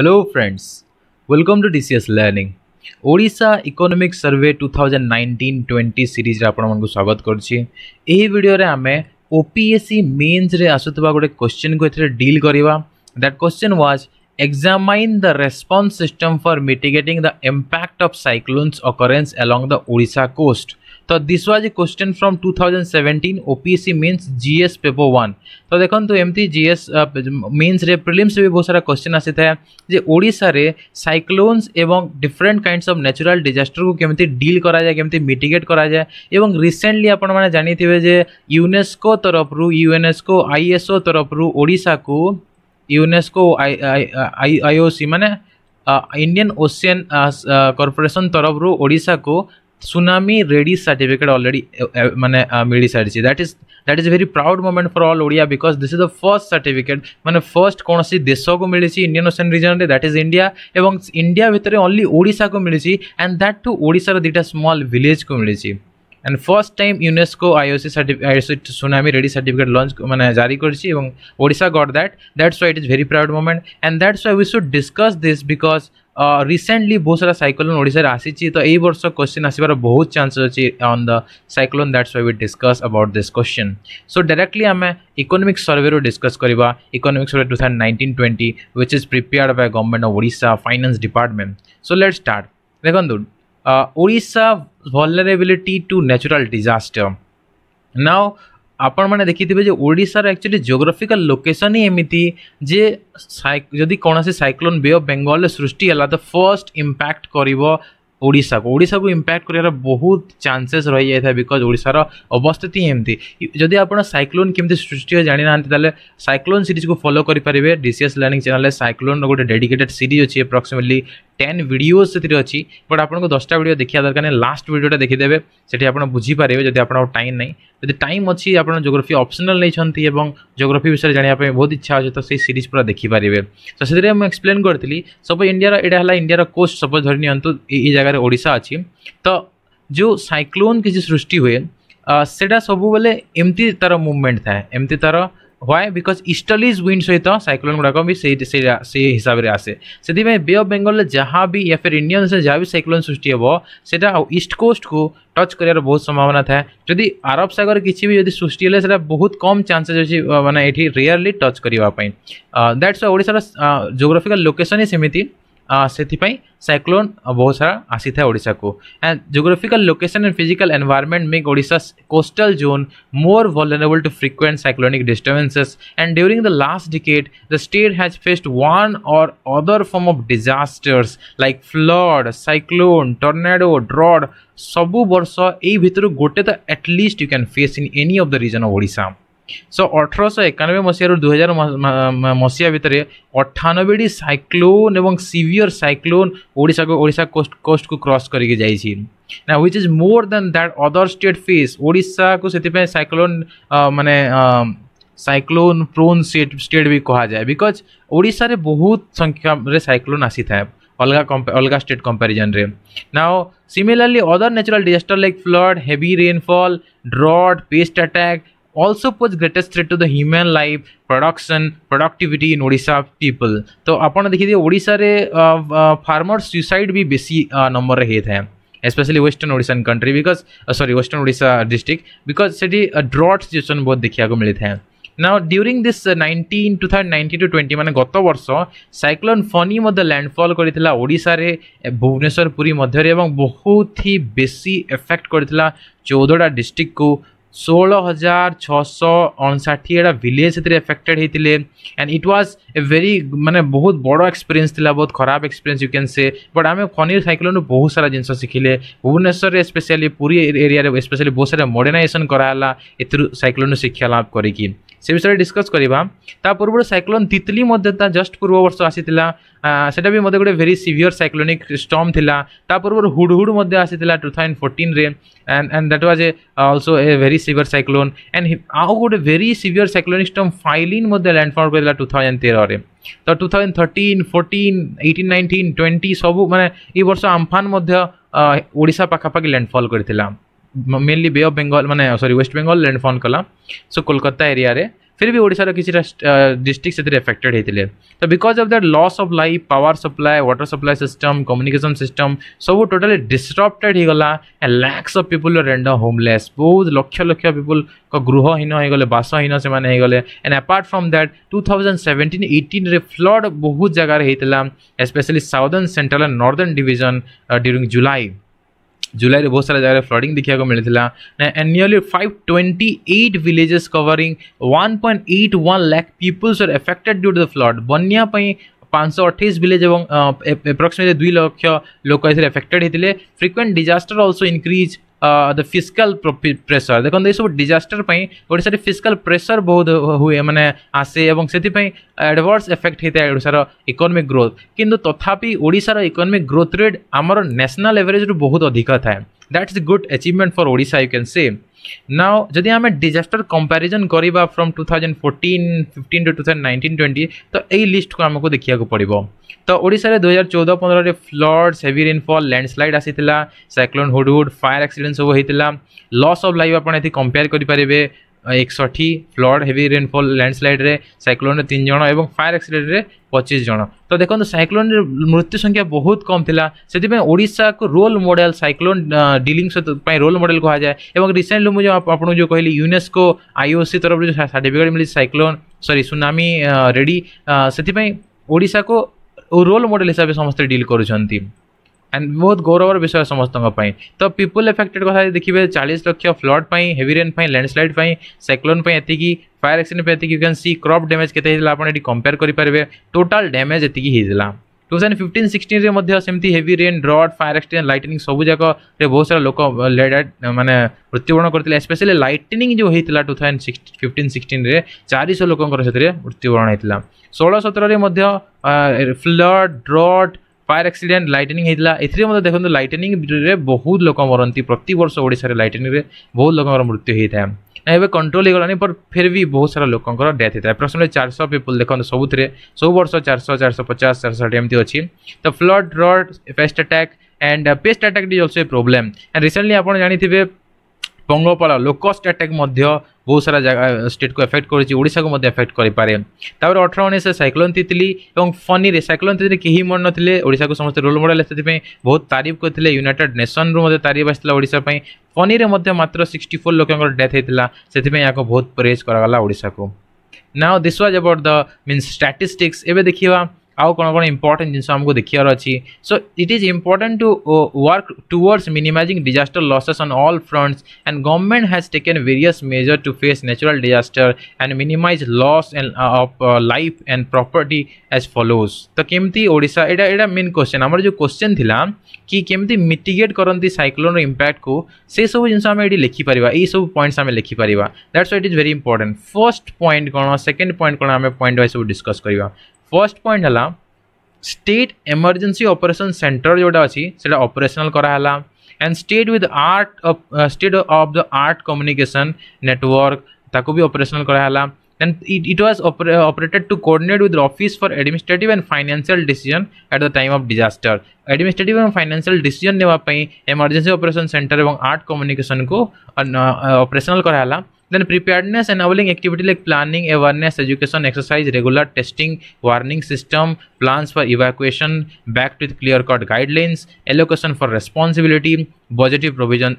Hello friends, welcome to DCS Learning. Odisha economic survey two thousand nineteen twenty ସିରିଜ୍ରେ ଆପଣମାନଙ୍କୁ ସ୍ୱାଗତ କରୁଛି ଏହି ଭିଡ଼ିଓରେ ଆମେ ଓ ପି ଏସ୍ ସି ମେନ୍ସରେ ଆସୁଥିବା ଗୋଟେ କୋଶ୍ଚିନ୍କୁ ଏଥିରେ ଡିଲ୍ କରିବା that question was examine the response system for mitigating the impact of cyclones occurrence along the Odisha coast. তো this was a question from two thousand seventeen OPSC mains GS paper one তো দেখন্তু এমতি GS মেন্সরে প্রিলিমসরে B বহুত সারা question আসিথায় যে ওড়িশারে cyclones এবং different kinds of natural ডিজাস্টরকু কেমিতি ডিল করা যায় কেমিতি মিটিগেট করা যায় এবং রিসেন্টলি আপনার জানিথিবে যে ইউনেস্কো তরফরু ইউএনএসকো আইএসও তরফরু ওড়িশাকু ୟୁନେସ୍କୋ ଆଇ ଓ ସି ମାନେ ଇଣ୍ଡିଆନ୍ ଓସିଆନ୍ କର୍ପୋରେସନ୍ ତରଫରୁ ଓଡ଼ିଶାକୁ सुनामी रेडी सर्टिफिकेट ऑलरेडी मैंने मिल सारी that is that is very proud moment for all Odia because this is the first certificate मैंने फर्स्ट कौन देश को मिली इंडियन ओसेन रिजन में दैट इज इंडिया एवं इंडिया भितर ओनली ओडा को मिली एंड दैट टू ओडार दुटा स्मल भिलेज को मिली and first time UNESCO IOC IOC tsunami ready certificate launch মানে জারি করেছি এবং Odisha got that that's why it is very proud moment and that's why we should discuss this because recently বহু সারা সাইক্লোন ওড়িশার আসিছি তো এই বর্ষ কোশ্চিন আসবার বহু চান্স অছি on the cyclone that's why we discuss about this question so directly আমি ইকোনোমিক সর্ভেরু ডিসকস করা economic survey two thousand nineteen twenty which is prepared by government of Odisha finance department so let start দেখুন Odisha vulnerability to natural disaster now ଆପଣମାନେ ଦେଖିଥିବେ ଯେ ଓଡ଼ିଶାର actually geographical location ହିଁ ଏମିତି ଯେ ଯଦି କୌଣସି ସାଇକ୍ଲୋନ୍ ବେ ଅଫ୍ ବେଙ୍ଗଲରେ ସୃଷ୍ଟି ହେଲା ତ ଫର୍ଷ୍ଟ ଇମ୍ପାକ୍ଟ କରିବ ଓଡ଼ିଶାକୁ ଓଡ଼ିଶାକୁ ଇମ୍ପାକ୍ଟ କରିବାର ବହୁତ ଚାନ୍ସେସ୍ ରହିଯାଇଥାଏ ବିକଜ୍ ଓଡ଼ିଶାର ଅବସ୍ଥିତି ହିଁ ଏମିତି ଯଦି ଆପଣ ସାଇକ୍ଲୋନ୍ କେମିତି ସୃଷ୍ଟି ହୁଏ ଜାଣିନାହାନ୍ତି ତାହେଲେ ସାଇକ୍ଲୋନ୍ ସିରିଜ୍କୁ ଫଲୋ କରିପାରିବେ ଡି ସି ଏସ୍ ଲର୍ଣ୍ଣିଂ ଚ୍ୟାନେଲ୍ରେ ସାଇକ୍ଲୋନ୍ର ଗୋଟେ ଡେଡିକେଟେଡ୍ ସିରିଜ୍ ଅଛି ଆପ୍ରକ୍ସିମେଟଲି टेन भिडियोज से अच्छी बट आपको दसटा भिड देखा दरकार नहीं लास्ट भिडियोटा देखीदे से आज बुझीपारे जब आप टाइम ना जब टाइम अच्छी आप जोग्राफी अप्सनाल नहीं जोग्राफी विषय जानापी बहुत इच्छा अच्छे तो सही सीरीज पूरा देखिपारे तो से मुझे एक्सप्लेन करी सपोज इंडिया यहाँ इंडियार कोस्ट सपोज धरी निंतु जगार ओडा अच्छी तो जो सैक्लोन किसी सृष्टि हुए সেটা सब এমতি তার মুভমেন্ট থাকে এমতি তার व्वे बिकज इटलीज विंड सहित सैक्लोन गुड़ाक भी सही हिसाब से आसे से बे अफ बेंगल जहाँ भी या फिर इंडियन जहाँ भी सैक्लोन सृष्टि होता ईस्ट कोस्ट को टच कर बहुत संभावना था जदि आरब सगर किसी भी सृष्टि से बहुत कम चान्सेस अच्छी मैंने ये रेयरली टच करने दैट्स ओडार जोग्राफिकाल लोकेसन ही सेमती से सैक्लोन बहुत सारा आसी था ओडा को and geographical location and physical environment make Odisha coastal zone more vulnerable to frequent cyclonic disturbances and during the last decade the state has faced one or other form of disasters like flood cyclone tornado drought सबु वर्ष यही भितर गोटे तो at least you can face in any of the reason of Odisha ସ ଅଠରଶହ ଏକାନବେ ମସିହାରୁ ଦୁଇହଜାର ମସିହା ଭିତରେ ଅଠାନବେଟି ସାଇକ୍ଲୋନ୍ ଏବଂ ସିଭିୟର ସାଇକ୍ଲୋନ୍ ଓଡ଼ିଶାକୁ ଓଡ଼ିଶା କୋଷ୍ଟ କୋଷ୍ଟକୁ କ୍ରସ୍ କରିକି ଯାଇଛି ନା which is more than that other state face ଓଡ଼ିଶାକୁ ସେଥିପାଇଁ ସାଇକ୍ଲୋନ୍ ମାନେ ସାଇକ୍ଲୋନ୍ ପ୍ରୋନ୍ ଷ୍ଟେଟ୍ ଷ୍ଟେଟ୍ ବି କୁହାଯାଏ ବିକଜ୍ ଓଡ଼ିଶାରେ ବହୁତ ସଂଖ୍ୟାରେ ସାଇକ୍ଲୋନ୍ ଆସିଥାଏ अलग अलग स्टेट कंपेरिजन रे now similarly other natural disaster like flood heavy rainfall drought pest attack also pose greatest threat to the human life production productivity in Odisha people तो आपत देखिए ओडारे फार्मर सुसाइड भी बेसी नंबर रे especially western Odisha country because sorry western Odisha district because से drought situation बहुत देखा मिलता है ना during this nineteen two thousand ninety two twenty मैंने गत वर्ष सैक्लोन फनी लैंडफल कर भुवनेश्वर पुरी मध्य बहुत ही बेसी एफेक्ट कर चौदहटा डिस्ट्रिक्ट को ଷୋହଳ ହଜାର ଛଅଶହ ଅଣଷାଠିଏଟା ଭିଲେଜ୍ ସେଥିରେ ଏଫେକ୍ଟେଡ଼୍ ହେଇଥିଲେ and it was a very ମାନେ ବହୁତ ବଡ଼ ଏକ୍ସପିରିଏନ୍ସ ଥିଲା ବହୁତ ଖରାପ experience you can say but ଆମେ ଫନି ସାଇକ୍ଲୋନ୍ରୁ ବହୁତ ସାରା ଜିନିଷ ଶିଖିଲେ ଭୁବନେଶ୍ୱରରେ ସ୍ପେଶିଆଲି ପୁରୀ ଏରିଆରେ ସ୍ପେଶିଆଲି ବହୁତ ସାରା ମଡ଼ର୍ଣ୍ଣାଇଜେସନ୍ କରାହେଲା ଏଥିରୁ ସାଇକ୍ଲୋନ୍ରୁ ଶିକ୍ଷା ଲାଭ କରିକି ସେ ବିଷୟରେ ଡିସ୍କସ୍ କରିବା ତା ପୂର୍ବରୁ ସାଇକ୍ଲୋନ୍ ତିତ୍ଲି ମଧ୍ୟ ତା ଜଷ୍ଟ ପୂର୍ବ ବର୍ଷ ଆସିଥିଲା ସେଇଟା ବି ମଧ୍ୟ ଗୋଟେ ଭେରି ସିଭିୟର୍ ସାଇକ୍ଲୋନିକ୍ ଷ୍ଟମ୍ ଥିଲା ତା ପୂର୍ବରୁ ହୁଡ଼ହୁଡ଼ ମଧ୍ୟ ଆସିଥିଲା ଟୁ ଥାଉଜେଣ୍ଡ ଫୋର୍ଟିନ୍ରେ and and that was a also a very severe cyclone and ଆଉ ଗୋଟେ very severe cyclonic storm Phailin ମଧ୍ୟ ଲ୍ୟାଣ୍ଡଫର୍ମ କରିଥିଲା ଟୁ ଥାଉଜେଣ୍ଡ ତେରରେ ତ two thousand thirteen fourteen eighteen nineteen twenty ସବୁ ମାନେ ଏଇ ବର୍ଷ ଆମ୍ଫାନ୍ ମଧ୍ୟ ଓଡ଼ିଶା ପାଖାପାଖି ଲ୍ୟାଣ୍ଡଫଲ୍ କରିଥିଲା মেনলি বে बेंगल मैंने sorry sorry West Bengal landfall কলা সো কলকাতা এরিয়ারে फिर भी ओडार किसी डिस्ट्रिक्ट से एफेक्टेड होते तो because of that loss of life power supply water supply system communication system सब टोटाली डिस्टर्बटेड होगा एंड लैक्स अफ पीपुल रेड होमलेस बहुत लक्ष लक्ष पीपुल गृहहीन होगले बासहीन से होगले and apart from that two thousand seventeen में फ्लड बहुत जगार होता especially southern central and नर्दर्ण डिजन during July ଜୁଲାଇରେ ବହୁତ ସାରା ଜାଗାରେ ଫ୍ଲଡ଼ିଂ ଦେଖିବାକୁ ମିଳିଥିଲା and nearly five twenty eight villages covering one point eight one lakh peoples are affected due to the flood ବନ୍ୟା ପାଇଁ ପାଞ୍ଚଶହ ଅଠେଇଶ ଭିଲେଜ ଏବଂ ଏପ୍ରକ୍ସିମେଟଲି ଦୁଇ ଲକ୍ଷ ଲୋକ ଏଥିରେ ଏଫେକ୍ଟେଡ୍ ହେଇଥିଲେ frequent disaster also increase the fiscal pressure ଦେଖନ୍ତୁ ଏସବୁ ଡିଜାଷ୍ଟର ପାଇଁ ଓଡ଼ିଶାରେ ଫିସ୍କାଲ ପ୍ରେସର ବହୁତ ହୁଏ ମାନେ ଆସେ ଏବଂ ସେଥିପାଇଁ ଆଡ଼ଭର୍ସ ଏଫେକ୍ଟ ହେଇଥାଏ ଓଡ଼ିଶାର ଇକୋନମିକ୍ ଗ୍ରୋଥ୍ କିନ୍ତୁ ତଥାପି ଓଡ଼ିଶାର ଇକୋନମିକ୍ ଗ୍ରୋଥ୍ ରେଟ୍ ଆମର ନ୍ୟାସନାଲ୍ ଏଭରେଜରୁ ବହୁତ ଅଧିକ ଥାଏ that is good achievement for Odisha you can say now যদি ଆମେ ଡିଜାଷ୍ଟର କମ୍ପାରିଜନ୍ କରିବା from two thousand fourteen fifteen two two thousand nineteen twenty ତ ଏଇ ଲିଷ୍ଟକୁ ଆମକୁ ଦେଖିବାକୁ ପଡ଼ିବ ତ ଓଡ଼ିଶାରେ ଦୁଇହଜାର ଚଉଦ ପନ୍ଦରରେ ଫ୍ଲଡ଼୍ସ ହେଭି ରେନ୍ଫଲ୍ ଲ୍ୟାଣ୍ଡସ୍ଲାଇଡ୍ ଆସିଥିଲା ସାଇକ୍ଲୋନ୍ ହୁଡ଼ହୁଡ଼ ଫାୟାର ଆକ୍ସିଡେଣ୍ଟ ସବୁ ହୋଇଥିଲା ଲସ୍ ଅଫ୍ ଲାଇଫ୍ ଆପଣ ଏଠି କମ୍ପେୟାର କରିପାରିବେ একষঠি ফ্লড হেভি রেনফল ল্যান্ডস্লাইড্রে সাইক্লোন্রে তিন জন এবং ফায়ার আক্সিডেন্টরে পঁচিশ জন তো দেখুন সাইক্লোন্রে মৃত্যু সংখ্যা বহুত কম লা সেপাই ওড়শাকে role model cyclone dealing role model কুহযায় এবং রিসেন্টলি মু আপনার যে কহিলি ইউনেস্কো আইওসি তরফ যে সার্টিফিকেট মিলিছে সাইক্লোন সরি সুনামি রেডি সেপাই ওড়শাকে রোল মডেল হিসাবে সমস্ত ডিল করছেন ଆଣ୍ଡ ବହୁତ ଗୌରବର ବିଷୟ ସମସ୍ତଙ୍କ ପାଇଁ ତ ପିପୁଲ୍ ଏଫେକ୍ଟେଡ଼୍ କଥା ଦେଖିବେ ଚାଳିଶ ଲକ୍ଷ ଫ୍ଲଡ୍ ପାଇଁ ହେଭି ରେନ୍ ପାଇଁ ଲ୍ୟାଣ୍ଡସ୍ଲାଇଡ଼୍ ପାଇଁ ସାଇକ୍ଲୋନ୍ ପାଇଁ ଏତିକି ଫାୟାର୍ ଆକ୍ସିଡେଣ୍ଟ ପାଇଁ ଏତିକି you can see crop damage କେତେ ହେଇଥିଲା ଆପଣ ଏଠି କମ୍ପେୟାର କରିପାରିବେ ଟୋଟାଲ୍ ଡ୍ୟାମେଜ୍ ଏତିକି ହେଇଥିଲା ଟୁ ଥାଉଜେଣ୍ଡ ଫିଫ୍ଟିନ୍ ସିକ୍ସଟିନ୍ରେ ମଧ୍ୟ ସେମିତି heavy rain drought fire accident lightning ସବୁଯାକରେ ବହୁତ ସାରା ଲୋକ ମାନେ ମୃତ୍ୟୁବରଣ କରିଥିଲେ ସ୍ପେଶାଲି ଲାଇଟନିଂ ଯେଉଁ ହେଇଥିଲା ଟୁ ଥାଉଜେଣ୍ଡ ଫିଫ୍ଟିନ୍ ସିକ୍ସଟିନ୍ରେ ଚାରିଶହ ଲୋକଙ୍କର ସେଥିରେ ମୃତ୍ୟୁବରଣ ହେଇଥିଲା ଷୋହଳ ସତରରେ ମଧ୍ୟ flood drought fire accident lightning হয়েছিল এতে মধ্যে দেখুন লাইটেনিং বহু লোক মরতে প্রতবর্ষ ওড়শার লাইটেনিংরে বহু লোকর মৃত্যু হয়ে থাকে এবে কন্ট্রোল হয়ে বট ফের বি বহু সারা লোকর ডেথ হয়ে থাকে আপ্রক্সিমেটলি চারশো পিপুল দেখুন সবুজে সবু বর্ষ চারশো চারশো পচাশ চারশো ষাট এমতি অছি তো flood drought pest attack and pest attack is also a problem and recently आप जानते हैं পঙ্গপাল লো কস্ট আটাক বহু সারা জায়গা স্টেটকে এফেক্ট করেছে ওড়শাকে এফেক্ট করে পে তাপরে অঠর উনিশে সাইক্লোন তিতলি এবং ফনিরে সাইক্লোন তিতলি কেহি মনে নথিলে ওড়শাকে সমস্ত রোল মডেল সেপাই বহু তারিফ করে ইউনাইটেড নেসনরু তারিফ আসছিল ওড়শা ফনিরে মাত্র সিক্সটি ফোর লোকর ডেথ হয়েছিল সেপাই ইয়াকে বহু প্রেজ করা ওড়শাকে নাও দিস ওয়াজ অবাউট দ মিন স্টাটিস্টিক্স এবে দেখিবা ଆଉ କ'ଣ କ'ଣ ଇମ୍ପୋର୍ଟାଣ୍ଟ ଜିନିଷ ଆମକୁ ଦେଖିବାର ଅଛି so it is important to work towards minimising disaster losses on all fronts and government has taken various measure to face natural disaster and minimise loss of life and property as follows ତ କେମିତି ଓଡ଼ିଶା ଏଇଟା ଏଇଟା main question ଆମର ଯେଉଁ question ଥିଲା କି କେମିତି ମିଟିଗେଟ୍ କରନ୍ତି ସାଇକ୍ଲୋନ୍ର ଇମ୍ପାକ୍ଟକୁ ସେସବୁ ଜିନିଷ ଆମେ ଏଠି ଲେଖିପାରିବା ଏଇସବୁ ପଏଣ୍ଟସ୍ ଆମେ ଲେଖିପାରିବା that's it is very important first point କ'ଣ ସେକେଣ୍ଡ ପଏଣ୍ଟ କ'ଣ ଆମେ ପଏଣ୍ଟ ୱାଇଜ୍ ସବୁ ଡିସ୍କସ୍ କରିବା फर्स्ट पॉइंट है स्टेट एमरजेन्सी ऑपरेसन सेन्टर जोटा अच्छी से ऑपरेसनाल कराला and state with art state of the art communication network ताको भी ऑपरेसनाल कराला then it, it was oper operated to coordinate with the office for administrative and financial decision at the time of disaster administrative and financial decision नेवा पई emergency operation center एवं art communication को operational कराला then preparedness enabling activity like planning awareness education exercise regular testing warning system plans for evacuation backed with clear cut guidelines allocation for responsibility budgetary provision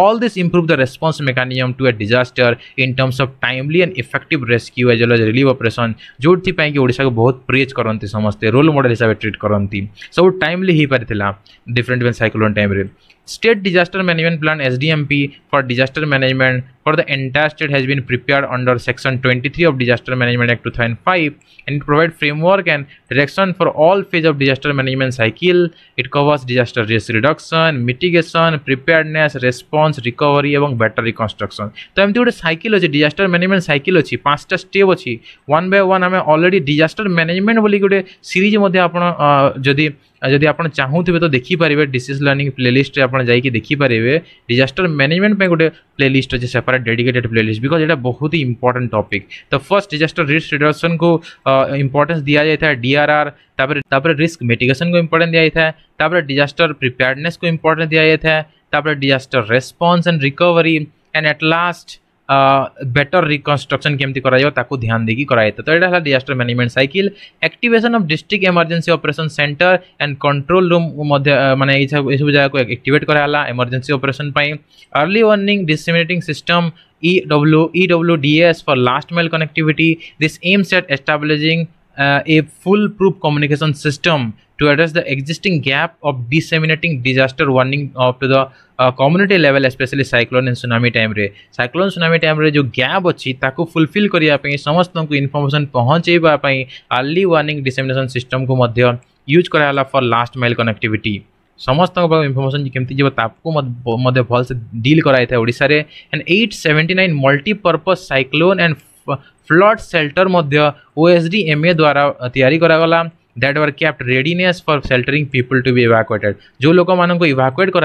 all this improve the response mechanism to a disaster in terms of timely and effective rescue as well as relief operation जोथि ପାଇଁ कि ओडिसा को बहुत praise करନ୍ତି समस्ते role model हिसाब से treat करନ୍ତି सब timely हो पारिथिला डिफरेंट इवेंट साइक्लोन टाइम रे state disaster management plan SDMP for disaster management for the entire state has been prepared under section 23 of disaster management act 2005 and it provides framework and direction for all phase of disaster management cycle it covers disaster risk reduction mitigation preparedness response recovery এবং better reconstruction তো এমতি গোটে cycle আছে disaster management cycle আছে পাঁচটা step আছে one by one আমি already disaster management বলি গোটে সিরিজ মধ্যে ଆପଣ ଯଦି ଯଦି ଆପଣ ଚାହୁଁଥିବେ ତ ଦେଖିପାରିବେ ଡିସିଜ୍ ଲର୍ଣ୍ଣିଂ ପ୍ଲେଲିଷ୍ଟରେ ଆପଣ ଯାଇକି ଦେଖିପାରିବେ ଡିଜାଷ୍ଟର ମ୍ୟାନେଜମେଣ୍ଟ ପାଇଁ ଗୋଟେ ପ୍ଲେଲିଷ୍ଟ ଅଛି separate separate dedicated dedicated playlist ये तो बहुत ही इंपॉर्टेंट टॉपिक तो फर्स्ट डिजास्टर रिस्क रिडक्शन को इम्पोर्टेंस दिया जाता है डी आर आर तापर रिस्क मिटिगेशन को इंपॉर्टेंस दिया जाता है तापर डिजास्टर प्रिपेयरनेस को इंपॉर्टेंस दिया जाता है disaster response and recovery and at last better reconstruction केमती କରାଯିବ ତାକୁ ଧ୍ୟାନ ଦେଇକି କରାଯାଇଥାଏ ତ ଏଇଟା ହେଲା disaster management cycle activation of district emergency operation centre and control room ମଧ୍ୟ ମାନେ ଏଇସବୁ ଏସବୁ ଜାଗାକୁ ଆକ୍ଟିଭେଟ୍ କରାହେଲା ଏମର୍ଜେନ୍ସି ଅପରେସନ୍ ପାଇଁ early warning disseminating system EW, EWDS for last mile connectivity. This aims at establishing uh, a foolproof communication system to address the existing gap of disseminating disaster warning up to the community level specially cyclone and tsunami time cyclone tsunami time जो gap अच्छी ताकू fulfil करने समस्त को information पहुँचाई early warning dissemination system को use कराला for last mile connectivity समस्त इनफर्मेसन केमती जब ताकू भलसे डिल कराई था ओडार and eight seventy nine multipurpose cyclone and flood shelter O S D M A द्वारा करागला दैट वर क्या readiness for sheltering people to be इवाकुएटेड जो लोक मूँक इवाकुएट कर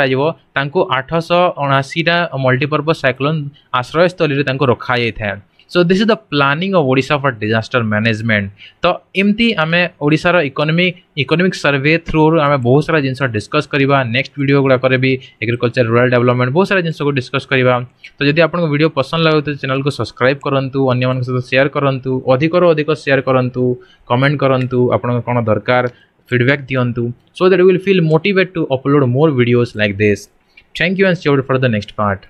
आठश अणाशीटा मल्टीपर्पज सैक्लोन आश्रयस्थल रखा जाए so this is the planning of Odisha for disaster management ତ ଏମିତି ଆମେ ଓଡ଼ିଶାର ଇକୋନୋମି ଇକୋନୋମିକ୍ ସର୍ଭେ ଥ୍ରୁରୁ ଆମେ ବହୁତ ସାରା ଜିନିଷ ଡିସ୍କସ୍ କରିବା ନେକ୍ସଟ ଭିଡ଼ିଓ ଗୁଡ଼ାକରେ ବି ଏଗ୍ରିକଲଚର ରୁରାଲ୍ ଡେଭଲପମେଣ୍ଟ ବହୁତ ସାରା ଜିନିଷକୁ ଡିସ୍କସ୍ କରିବା ତ ଯଦି ଆପଣଙ୍କୁ ଭିଡ଼ିଓ ପସନ୍ଦ ଲାଗୁଥିବ ଚ୍ୟାନେଲକୁ ସବସ୍କ୍ରାଇବ୍ କରନ୍ତୁ ଅନ୍ୟମାନଙ୍କ ସହିତ ସେୟାର କରନ୍ତୁ ଅଧିକରୁ ଅଧିକ ସେୟାର କରନ୍ତୁ କମେଣ୍ଟ କରନ୍ତୁ ଆପଣଙ୍କ କ'ଣ ଦରକାର feedback diyantu so that you will feel motivated to upload more videos like this thank you and stay tuned for the next part